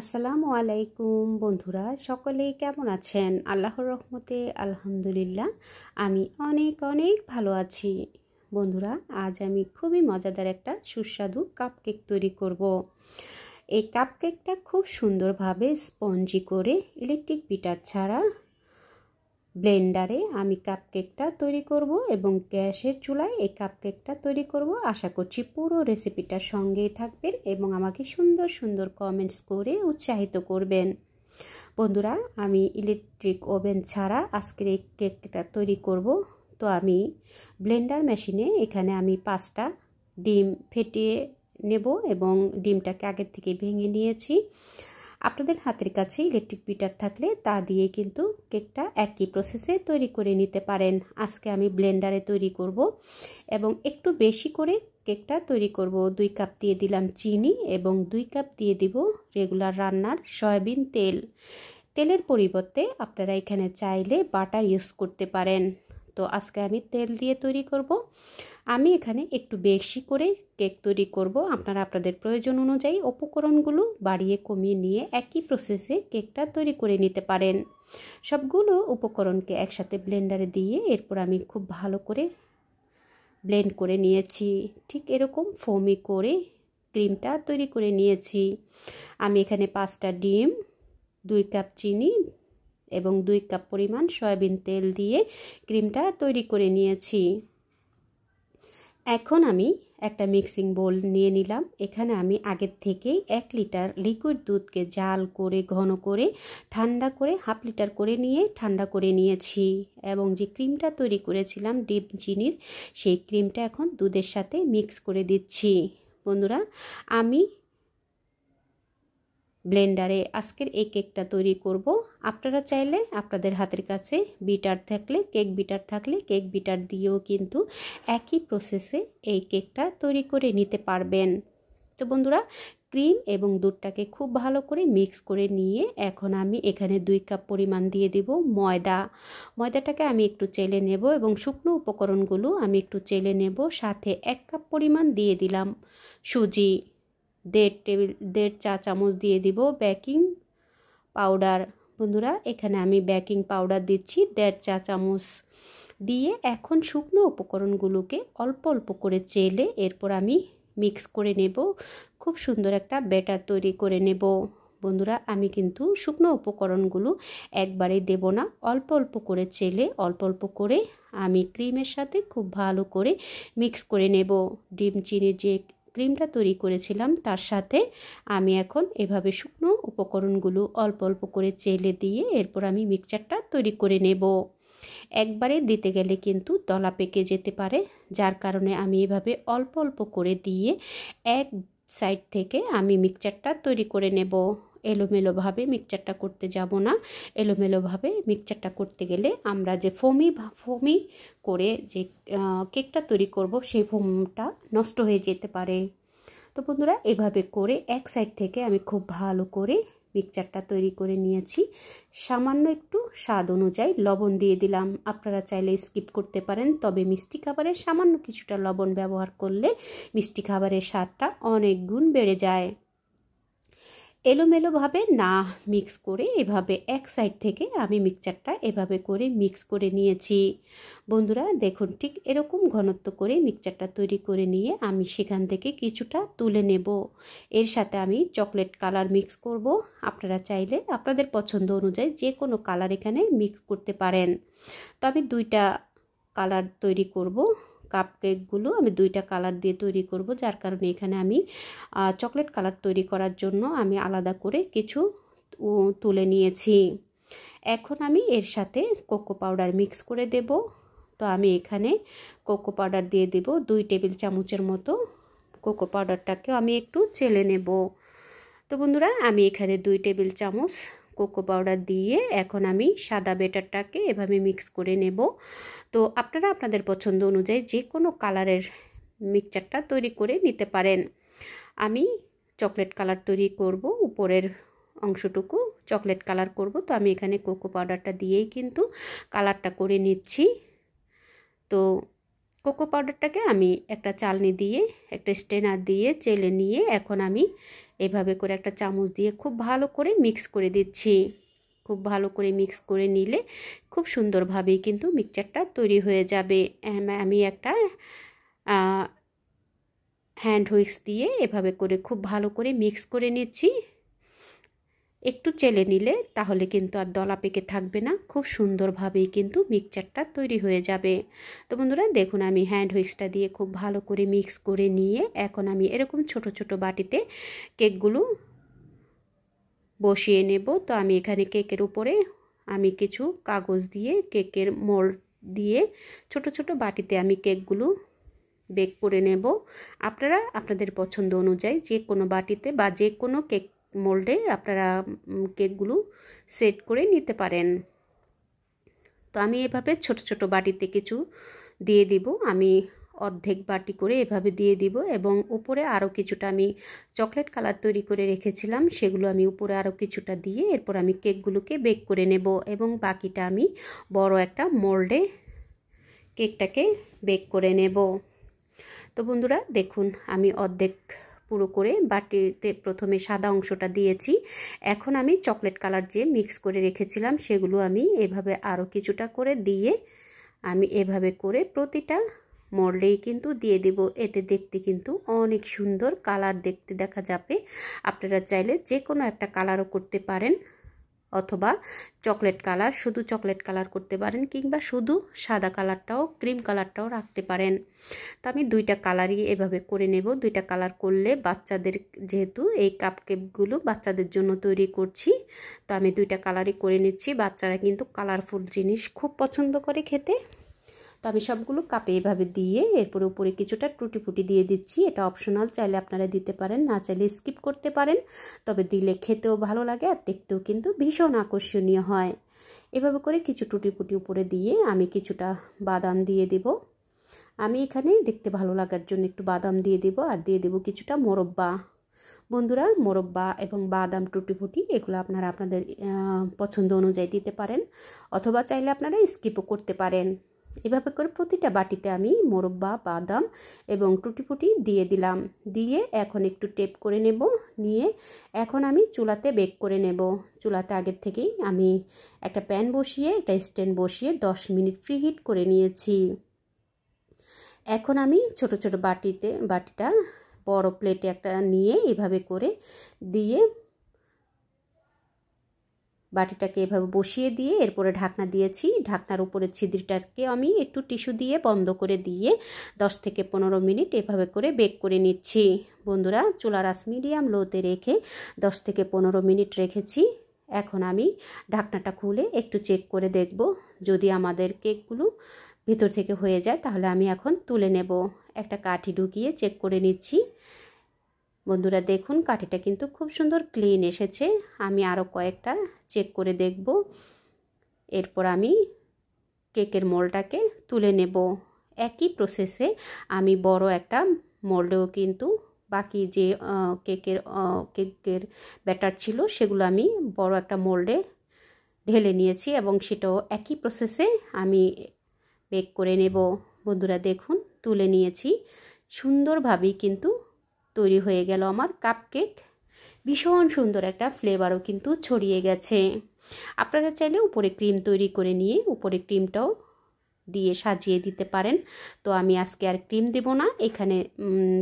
আসসালামু আলাইকুম বন্ধুরা সকলে কেমন আছেন আল্লাহর রহমতে আলহামদুলিল্লাহ আমি অনেক অনেক ভালো আছি বন্ধুরা আজ আমি খুবই মজাদার একটা সুস্বাদু কাপকেক তৈরি করব। এই কাপকেকটা খুব সুন্দরভাবে স্পঞ্জি করে ইলেকট্রিক বিটার ছাড়া ব্লেন্ডারে আমি কাপকেকটা তৈরি করব এবং গ্যাসের চুলায় এই কাপকেকটা তৈরি করব আশা করছি পুরো রেসিপিটার সঙ্গেই থাকবেন এবং আমাকে সুন্দর সুন্দর কমেন্টস করে উৎসাহিত করবেন বন্ধুরা আমি ইলেকট্রিক ওভেন ছাড়া আজকের এই কেকটা তৈরি করব তো আমি ব্লেন্ডার মেশিনে এখানে আমি পাঁচটা ডিম ফেটিয়ে নেব এবং ডিমটাকে আগের থেকে ভেঙে নিয়েছি আপনাদের হাতের কাছে ইলেকট্রিক পিটার থাকলে তা দিয়ে কিন্তু কেকটা একই প্রসেসে তৈরি করে নিতে পারেন আজকে আমি ব্লেন্ডারে তৈরি করব এবং একটু বেশি করে কেকটা তৈরি করব দুই কাপ দিয়ে দিলাম চিনি এবং দুই কাপ দিয়ে দিব রেগুলার রান্নার সয়াবিন তেল তেলের পরিবর্তে আপনারা এখানে চাইলে বাটার ইউজ করতে পারেন তো আজকে আমি তেল দিয়ে তৈরি করব আমি এখানে একটু বেশি করে কেক তৈরি করব আপনারা আপনাদের প্রয়োজন অনুযায়ী উপকরণগুলো বাড়িয়ে কমিয়ে নিয়ে একই প্রসেসে কেকটা তৈরি করে নিতে পারেন সবগুলো উপকরণকে একসাথে ব্লেন্ডারে দিয়ে এরপর আমি খুব ভালো করে ব্লেন্ড করে নিয়েছি ঠিক এরকম ফোমি করে ক্রিমটা তৈরি করে নিয়েছি আমি এখানে পাঁচটা ডিম দুই কাপ চিনি এবং দুই কাপ পরিমাণ সয়াবিন তেল দিয়ে ক্রিমটা তৈরি করে নিয়েছি এখন আমি একটা মিক্সিং বোল নিয়ে নিলাম এখানে আমি আগের থেকেই এক লিটার লিকুইড দুধকে জাল করে ঘন করে ঠান্ডা করে হাফ লিটার করে নিয়ে ঠান্ডা করে নিয়েছি এবং যে ক্রিমটা তৈরি করেছিলাম ডিপ চিনির সেই ক্রিমটা এখন দুধের সাথে মিক্স করে দিচ্ছি বন্ধুরা আমি ব্লেন্ডারে আজকের এই কেকটা তৈরি করব আপনারা চাইলে আপনাদের হাতের কাছে বিটার থাকলে কেক বিটার থাকলে কেক বিটার দিয়েও কিন্তু একই প্রসেসে এই কেকটা তৈরি করে নিতে পারবেন তো বন্ধুরা ক্রিম এবং দুধটাকে খুব ভালো করে মিক্স করে নিয়ে এখন আমি এখানে দুই কাপ পরিমাণ দিয়ে দিব ময়দা ময়দাটাকে আমি একটু চেলে নেব এবং শুকনো উপকরণগুলো আমি একটু চেলে নেব সাথে এক কাপ পরিমাণ দিয়ে দিলাম সুজি দেড় টেবিল দেড় চা চামচ দিয়ে দিব বেকিং পাউডার বন্ধুরা এখানে আমি বেকিং পাউডার দিচ্ছি দেড় চা চামচ দিয়ে এখন শুকনো উপকরণগুলোকে অল্প অল্প করে চেলে এরপর আমি মিক্স করে নেব খুব সুন্দর একটা ব্যাটার তৈরি করে নেব বন্ধুরা আমি কিন্তু শুকনো উপকরণগুলো একবারে দেব না অল্প অল্প করে চেলে অল্প অল্প করে আমি ক্রিমের সাথে খুব ভালো করে মিক্স করে নেব ডিম চিনি যে ক্রিমটা তৈরি করেছিলাম তার সাথে আমি এখন এভাবে শুকনো উপকরণগুলো অল্প অল্প করে চেলে দিয়ে এরপর আমি মিক্সচারটা তৈরি করে নেব একবারে দিতে গেলে কিন্তু দলা পেকে যেতে পারে যার কারণে আমি এভাবে অল্প অল্প করে দিয়ে এক সাইড থেকে আমি মিক্সচারটা তৈরি করে নেব এলোমেলোভাবে মিক্সচারটা করতে যাব না এলোমেলোভাবে মিক্সচারটা করতে গেলে আমরা যে ফোমি ফোমি করে যে কেকটা তৈরি করব সেই ফোমটা নষ্ট হয়ে যেতে পারে তো বন্ধুরা এভাবে করে এক সাইড থেকে আমি খুব ভালো করে মিক্সচারটা তৈরি করে নিয়েছি সামান্য একটু স্বাদ অনুযায়ী লবণ দিয়ে দিলাম আপনারা চাইলে স্কিপ করতে পারেন তবে মিষ্টি খাবারে সামান্য কিছুটা লবণ ব্যবহার করলে মিষ্টি খাবারের স্বাদটা অনেক গুণ বেড়ে যায় এলোমেলোভাবে না মিক্স করে এভাবে এক সাইড থেকে আমি মিক্সচারটা এভাবে করে মিক্স করে নিয়েছি বন্ধুরা দেখুন ঠিক এরকম ঘনত্ব করে মিক্সচারটা তৈরি করে নিয়ে আমি সেখান থেকে কিছুটা তুলে নেব এর সাথে আমি চকলেট কালার মিক্স করব আপনারা চাইলে আপনাদের পছন্দ অনুযায়ী যে কোনো কালার এখানে মিক্স করতে পারেন তবে দুইটা কালার তৈরি করব কাপ আমি দুইটা কালার দিয়ে তৈরি করব যার কারণে এখানে আমি চকলেট কালার তৈরি করার জন্য আমি আলাদা করে কিছু তুলে নিয়েছি এখন আমি এর সাথে কোকো পাউডার মিক্স করে দেব তো আমি এখানে কোকো পাউডার দিয়ে দেব দুই টেবিল চামচের মতো কোকো পাউডারটাকেও আমি একটু চেলে নেব তো বন্ধুরা আমি এখানে দুই টেবিল চামচ কোকো পাউডার দিয়ে এখন আমি সাদা বেটারটাকে এভাবে মিক্স করে নেব তো আপনারা আপনাদের পছন্দ অনুযায়ী যে কোনো কালারের মিক্সচারটা তৈরি করে নিতে পারেন আমি চকলেট কালার তৈরি করব উপরের অংশটুকু চকলেট কালার করব তো আমি এখানে কোকো পাউডারটা দিয়েই কিন্তু কালারটা করে নিচ্ছি তো কোকো পাউডারটাকে আমি একটা চালনি দিয়ে একটা স্টেনার দিয়ে চেলে নিয়ে এখন আমি এভাবে করে একটা চামচ দিয়ে খুব ভালো করে মিক্স করে দিচ্ছি খুব ভালো করে মিক্স করে নিলে খুব সুন্দরভাবেই কিন্তু মিক্সচারটা তৈরি হয়ে যাবে আমি একটা হ্যান্ড হুইক্স দিয়ে এভাবে করে খুব ভালো করে মিক্স করে নিচ্ছি একটু চেলে নিলে তাহলে কিন্তু আর দলা পেকে থাকবে না খুব সুন্দরভাবেই কিন্তু মিক্সচারটা তৈরি হয়ে যাবে তো বন্ধুরা দেখুন আমি হ্যান্ড হুইক্সটা দিয়ে খুব ভালো করে মিক্স করে নিয়ে এখন আমি এরকম ছোট ছোট বাটিতে কেকগুলো বসিয়ে নেব তো আমি এখানে কেকের উপরে আমি কিছু কাগজ দিয়ে কেকের মোল দিয়ে ছোট ছোট বাটিতে আমি কেকগুলো বেক করে নেব আপনারা আপনাদের পছন্দ অনুযায়ী যে কোনো বাটিতে বা যে কোনো কেক মোল্ডে আপনারা কেকগুলো সেট করে নিতে পারেন তো আমি এভাবে ছোট ছোট বাটিতে কিছু দিয়ে দিব আমি অর্ধেক বাটি করে এভাবে দিয়ে দিব এবং উপরে আরও কিছুটা আমি চকলেট কালার তৈরি করে রেখেছিলাম সেগুলো আমি উপরে আরও কিছুটা দিয়ে এরপর আমি কেকগুলোকে বেক করে নেব এবং বাকিটা আমি বড় একটা মোল্ডে কেকটাকে বেক করে নেব তো বন্ধুরা দেখুন আমি অর্ধেক পুরো করে বাটিতে প্রথমে সাদা অংশটা দিয়েছি এখন আমি চকলেট কালার যে মিক্স করে রেখেছিলাম সেগুলো আমি এভাবে আরও কিছুটা করে দিয়ে আমি এভাবে করে প্রতিটা মরলেই কিন্তু দিয়ে দেব এতে দেখতে কিন্তু অনেক সুন্দর কালার দেখতে দেখা যাবে আপনারা চাইলে যে কোনো একটা কালারও করতে পারেন অথবা চকলেট কালার শুধু চকলেট কালার করতে পারেন কিংবা শুধু সাদা কালারটাও ক্রিম কালারটাও রাখতে পারেন তো আমি দুইটা কালারই এভাবে করে নেব দুইটা কালার করলে বাচ্চাদের যেহেতু এই কাপকেপগুলো বাচ্চাদের জন্য তৈরি করছি তো আমি দুইটা কালারই করে নিচ্ছি বাচ্চারা কিন্তু কালারফুল জিনিস খুব পছন্দ করে খেতে তো আমি সবগুলো কাপে এভাবে দিয়ে এরপরে উপরে কিছুটা টুটি ফুটি দিয়ে দিচ্ছি এটা অপশনাল চাইলে আপনারা দিতে পারেন না চাইলে স্কিপ করতে পারেন তবে দিলে খেতেও ভালো লাগে আর দেখতেও কিন্তু ভীষণ আকর্ষণীয় হয় এভাবে করে কিছু টুটিপুটি উপরে দিয়ে আমি কিছুটা বাদাম দিয়ে দেব আমি এখানে দেখতে ভালো লাগার জন্য একটু বাদাম দিয়ে দেব আর দিয়ে দেব কিছুটা মোরব্বা বন্ধুরা মোরব্বা এবং বাদাম টুটিফুটি এগুলো আপনারা আপনাদের পছন্দ অনুযায়ী দিতে পারেন অথবা চাইলে আপনারা স্কিপও করতে পারেন এভাবে করে প্রতিটা বাটিতে আমি মোরব্বা বাদাম এবং টুটিপুটি দিয়ে দিলাম দিয়ে এখন একটু টেপ করে নেব নিয়ে এখন আমি চুলাতে বেক করে নেব চুলাতে আগের থেকেই আমি একটা প্যান বসিয়ে একটা স্ট্যান্ড বসিয়ে 10 মিনিট ফ্রি হিট করে নিয়েছি এখন আমি ছোট ছোট বাটিতে বাটিটা বড় প্লেটে একটা নিয়ে এভাবে করে দিয়ে বাটিটাকে এভাবে বসিয়ে দিয়ে এরপরে ঢাকনা দিয়েছি ঢাকনার উপরে ছিদ্রিটাকে আমি একটু টিস্যু দিয়ে বন্ধ করে দিয়ে 10 থেকে পনেরো মিনিট এভাবে করে বেক করে নিচ্ছি বন্ধুরা চুলার আস মিডিয়াম লোতে রেখে 10 থেকে পনেরো মিনিট রেখেছি এখন আমি ঢাকনাটা খুলে একটু চেক করে দেখব যদি আমাদের কেকগুলো ভিতর থেকে হয়ে যায় তাহলে আমি এখন তুলে নেব একটা কাঠি ঢুকিয়ে চেক করে নিচ্ছি বন্ধুরা দেখুন কাঠিটা কিন্তু খুব সুন্দর ক্লিন এসেছে আমি আরও কয়েকটা চেক করে দেখব এরপর আমি কেকের মোলটাকে তুলে নেব একই প্রসেসে আমি বড় একটা মোল্ডেও কিন্তু বাকি যে কেকের কেকের ব্যাটার ছিল সেগুলো আমি বড় একটা মোল্ডে ঢেলে নিয়েছি এবং সেটাও একই প্রসেসে আমি বেক করে নেব বন্ধুরা দেখুন তুলে নিয়েছি সুন্দরভাবেই কিন্তু তৈরি হয়ে গেল আমার কাপকেক ভীষণ সুন্দর একটা ফ্লেভারও কিন্তু ছড়িয়ে গেছে আপনারা চাইলে উপরে ক্রিম তৈরি করে নিয়ে উপরে ক্রিমটাও দিয়ে সাজিয়ে দিতে পারেন তো আমি আজকে আর ক্রিম দেব না এখানে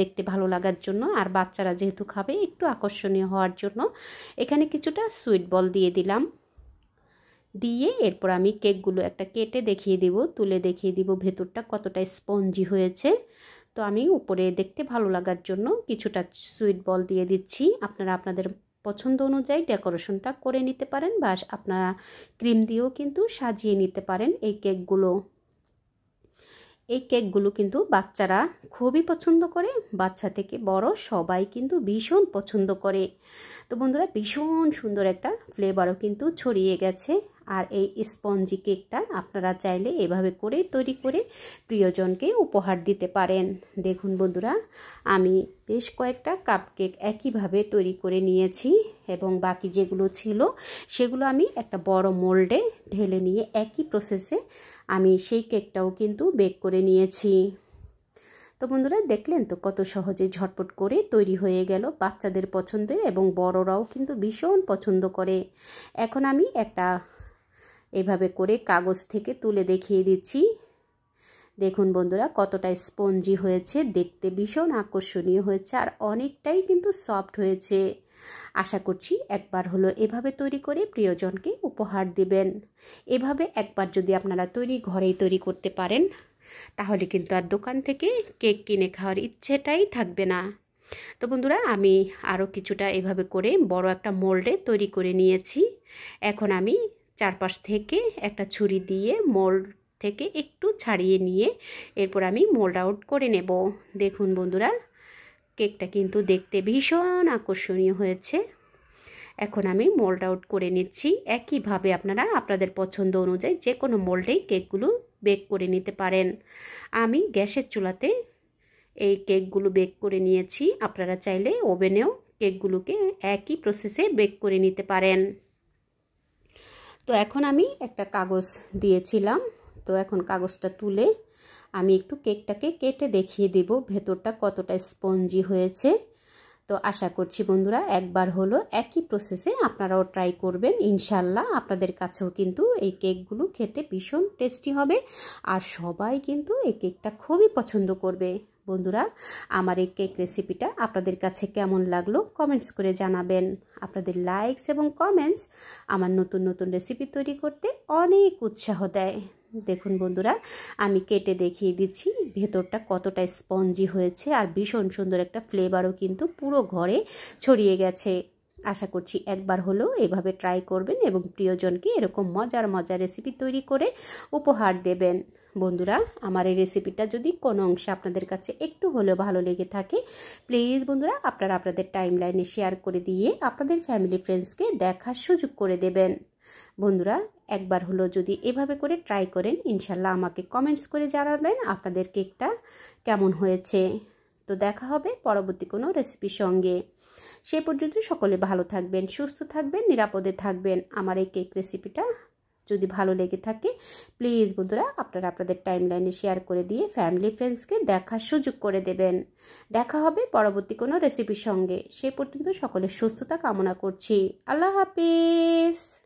দেখতে ভালো লাগার জন্য আর বাচ্চারা যেহেতু খাবে একটু আকর্ষণীয় হওয়ার জন্য এখানে কিছুটা সুইট বল দিয়ে দিলাম দিয়ে এরপর আমি কেকগুলো একটা কেটে দেখিয়ে দেব তুলে দেখিয়ে দিব ভেতরটা কতটা স্পঞ্জি হয়েছে তো আমি উপরে দেখতে ভালো লাগার জন্য কিছুটা সুইট বল দিয়ে দিচ্ছি আপনারা আপনাদের পছন্দ অনুযায়ী ডেকোরেশনটা করে নিতে পারেন বা আপনারা ক্রিম দিয়েও কিন্তু সাজিয়ে নিতে পারেন এই কেকগুলো এই কেকগুলো কিন্তু বাচ্চারা খুবই পছন্দ করে বাচ্চা থেকে বড় সবাই কিন্তু ভীষণ পছন্দ করে তো বন্ধুরা ভীষণ সুন্দর একটা ফ্লেভারও কিন্তু ছড়িয়ে গেছে আর এই স্পঞ্জি কেকটা আপনারা চাইলে এভাবে করে তৈরি করে প্রিয়জনকে উপহার দিতে পারেন দেখুন বন্ধুরা আমি বেশ কয়েকটা কাপকেক একইভাবে তৈরি করে নিয়েছি এবং বাকি যেগুলো ছিল সেগুলো আমি একটা বড় মোল্ডে ঢেলে নিয়ে একই প্রসেসে আমি সেই কেকটাও কিন্তু বেক করে নিয়েছি তো বন্ধুরা দেখলেন তো কত সহজে ঝটপট করে তৈরি হয়ে গেল বাচ্চাদের পছন্দের এবং বড়রাও কিন্তু ভীষণ পছন্দ করে এখন আমি একটা এভাবে করে কাগজ থেকে তুলে দেখিয়ে দিচ্ছি দেখুন বন্ধুরা কতটা স্পঞ্জি হয়েছে দেখতে ভীষণ আকর্ষণীয় হয়েছে আর অনেকটাই কিন্তু সফট হয়েছে আশা করছি একবার হলো এভাবে তৈরি করে প্রিয়জনকে উপহার দিবেন এভাবে একবার যদি আপনারা তৈরি ঘরেই তৈরি করতে পারেন তাহলে কিন্তু আর দোকান থেকে কেক কিনে খাওয়ার ইচ্ছেটাই থাকবে না তো বন্ধুরা আমি আরও কিছুটা এভাবে করে বড় একটা মোল্ডে তৈরি করে নিয়েছি এখন আমি চারপাশ থেকে একটা ছুরি দিয়ে মল থেকে একটু ছাড়িয়ে নিয়ে এরপর আমি মোল্ড আউট করে নেব দেখুন বন্ধুরা কেকটা কিন্তু দেখতে ভীষণ আকর্ষণীয় হয়েছে এখন আমি মোল্ড আউট করে নিচ্ছি একইভাবে আপনারা আপনাদের পছন্দ অনুযায়ী যে কোনো মোল্ডেই কেকগুলো বেক করে নিতে পারেন আমি গ্যাসের চুলাতে এই কেকগুলো বেক করে নিয়েছি আপনারা চাইলে ওভেনেও কেকগুলোকে একই প্রসেসে বেক করে নিতে পারেন তো এখন আমি একটা কাগজ দিয়েছিলাম তো এখন কাগজটা তুলে আমি একটু কেকটাকে কেটে দেখিয়ে দেব ভেতরটা কতটা স্পঞ্জি হয়েছে তো আশা করছি বন্ধুরা একবার হলো একই প্রসেসে আপনারাও ট্রাই করবেন ইনশাল্লাহ আপনাদের কাছেও কিন্তু এই কেকগুলো খেতে ভীষণ টেস্টি হবে আর সবাই কিন্তু এই কেকটা খুবই পছন্দ করবে বন্ধুরা আমার এই কেক রেসিপিটা আপনাদের কাছে কেমন লাগলো কমেন্টস করে জানাবেন আপনাদের লাইকস এবং কমেন্টস আমার নতুন নতুন রেসিপি তৈরি করতে অনেক উৎসাহ দেয় দেখুন বন্ধুরা আমি কেটে দেখিয়ে দিচ্ছি ভেতরটা কতটা স্পঞ্জি হয়েছে আর ভীষণ সুন্দর একটা ফ্লেভারও কিন্তু পুরো ঘরে ছড়িয়ে গেছে আশা করছি একবার হলেও এভাবে ট্রাই করবেন এবং প্রিয়জনকে এরকম মজার মজার রেসিপি তৈরি করে উপহার দেবেন বন্ধুরা আমার এই রেসিপিটা যদি কোনো অংশে আপনাদের কাছে একটু হলেও ভালো লেগে থাকে প্লিজ বন্ধুরা আপনারা আপনাদের টাইম লাইনে শেয়ার করে দিয়ে আপনাদের ফ্যামিলি ফ্রেন্ডসকে দেখার সুযোগ করে দেবেন বন্ধুরা একবার হলো যদি এভাবে করে ট্রাই করেন ইনশাল্লাহ আমাকে কমেন্টস করে জানাবেন আপনাদের কেকটা কেমন হয়েছে তো দেখা হবে পরবর্তী কোনো রেসিপির সঙ্গে সে পর্যন্ত সকলে ভালো থাকবেন সুস্থ থাকবেন নিরাপদে থাকবেন আমার এই কেক রেসিপিটা যদি ভালো লেগে থাকে প্লিজ বন্ধুরা আপনারা আপনাদের টাইমলাইনে শেয়ার করে দিয়ে ফ্যামিলি ফ্রেন্ডসকে দেখার সুযোগ করে দেবেন দেখা হবে পরবর্তী কোনো রেসিপির সঙ্গে সে পর্যন্ত সকলের সুস্থতা কামনা করছি আল্লাহ হাফিজ